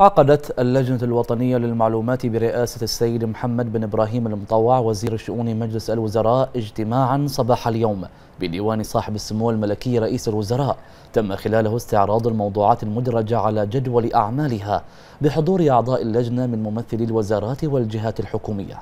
عقدت اللجنة الوطنية للمعلومات برئاسة السيد محمد بن إبراهيم المطوع وزير شؤون مجلس الوزراء اجتماعا صباح اليوم بديوان صاحب السمو الملكي رئيس الوزراء تم خلاله استعراض الموضوعات المدرجة على جدول أعمالها بحضور أعضاء اللجنة من ممثلي الوزارات والجهات الحكومية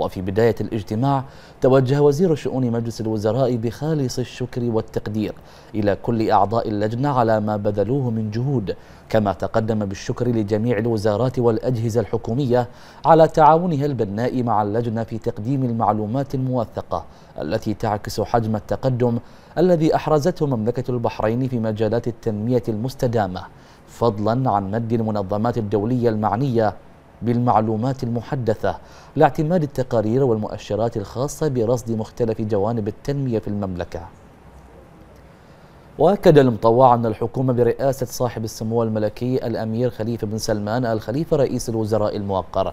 وفي بداية الاجتماع توجه وزير شؤون مجلس الوزراء بخالص الشكر والتقدير إلى كل أعضاء اللجنة على ما بذلوه من جهود كما تقدم بالشكر لجميع الوزارات والأجهزة الحكومية على تعاونها البناء مع اللجنة في تقديم المعلومات الموثقة التي تعكس حجم التقدم الذي أحرزته مملكة البحرين في مجالات التنمية المستدامة فضلا عن مد المنظمات الدولية المعنية بالمعلومات المحدثة لاعتماد التقارير والمؤشرات الخاصة برصد مختلف جوانب التنمية في المملكة وأكد المطوع أن الحكومة برئاسة صاحب السمو الملكي الأمير خليفة بن سلمان الخليفة رئيس الوزراء الموقر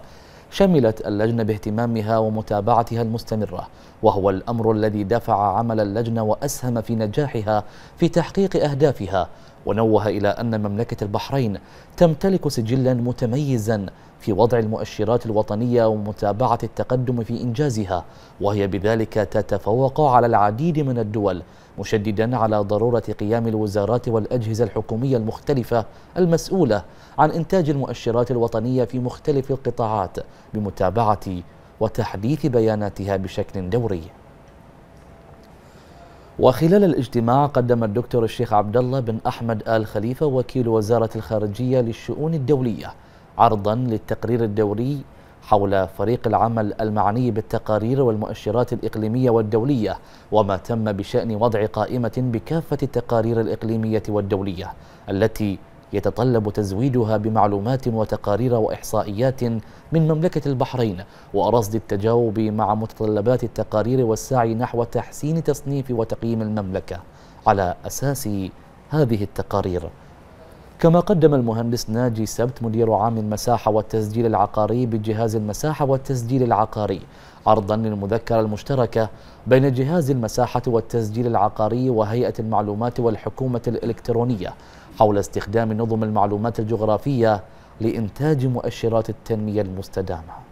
شملت اللجنة باهتمامها ومتابعتها المستمرة وهو الأمر الذي دفع عمل اللجنة وأسهم في نجاحها في تحقيق أهدافها ونوه إلى أن مملكة البحرين تمتلك سجلا متميزا في وضع المؤشرات الوطنية ومتابعة التقدم في إنجازها وهي بذلك تتفوق على العديد من الدول مشددا على ضرورة قيام الوزارات والأجهزة الحكومية المختلفة المسؤولة عن إنتاج المؤشرات الوطنية في مختلف القطاعات بمتابعة وتحديث بياناتها بشكل دوري وخلال الاجتماع قدم الدكتور الشيخ عبد الله بن احمد ال خليفه وكيل وزاره الخارجيه للشؤون الدوليه عرضا للتقرير الدوري حول فريق العمل المعني بالتقارير والمؤشرات الإقليمية والدولية وما تم بشأن وضع قائمة بكافة التقارير الإقليمية والدولية التي يتطلب تزويدها بمعلومات وتقارير واحصائيات من مملكه البحرين ورصد التجاوب مع متطلبات التقارير والسعي نحو تحسين تصنيف وتقييم المملكه على اساس هذه التقارير كما قدم المهندس ناجي سبت مدير عام المساحة والتسجيل العقاري بجهاز المساحة والتسجيل العقاري عرضا للمذكرة المشتركة بين جهاز المساحة والتسجيل العقاري وهيئة المعلومات والحكومة الإلكترونية حول استخدام نظم المعلومات الجغرافية لإنتاج مؤشرات التنمية المستدامة